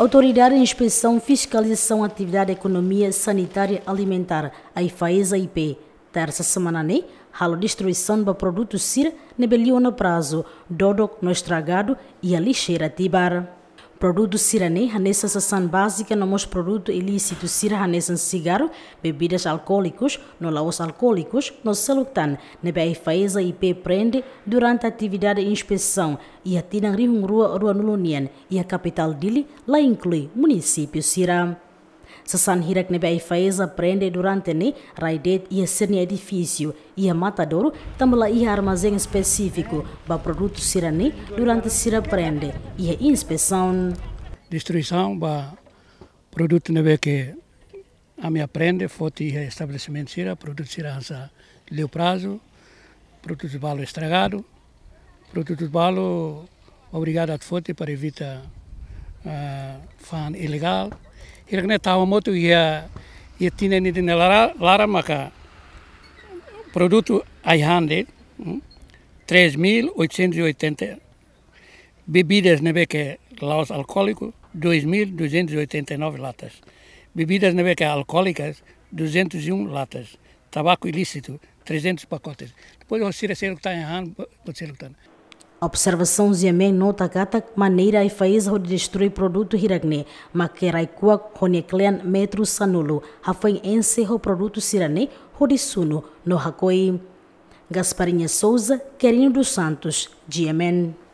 Autoridade de Inspeção Fiscalização Atividade Economia Sanitária Alimentar, a IFAESA IP. Terça semana, né? Halo destruição do produto CIR, no prazo, dodo no estragado e a lixeira tibar. Produto Sirane, Hanessa Sassan Básica, nomos produto ilícito Sira Hanessan Cigarro, bebidas alcoólicos, no laos alcoólicos, no Salutan, Nebei Faeza IP prende durante a atividade de inspeção e a Tinang Rihungrua Rua Nulonian e a capital dele, lá inclui município Sira. Sasany hirakny a ahifaheza prende duranteny raidet ia serny edifício ia matadouro tambula ia armazém específico ba produto sirani durante sira prende ia inspeção destruição ba produto nebe que a me aprende foto ia estabelecimento sira produto sira hansa leu prazo produto balo estragado produto balo obrigado a foto para evitar uh, fan ilegal irgne tawamotu ia ia tina ni dina lara, lara maka produto Ayhande, 3.880 bebidas neve que laos alcoólicos, 2.289 latas. Bebidas neve que alcoólicas, 201 latas. Tabaco ilícito, 300 pacotes. Depois você ser o que está errado, pode ser o que está observação Ziamen nota gata maneira e faiz onde destrui produto hiragne, maquerai kuak honeklean metro sanulo, hafai encerro produto sirane, hodisuno, no hakoi. Gasparinha Souza, Querinho dos Santos, Diamen.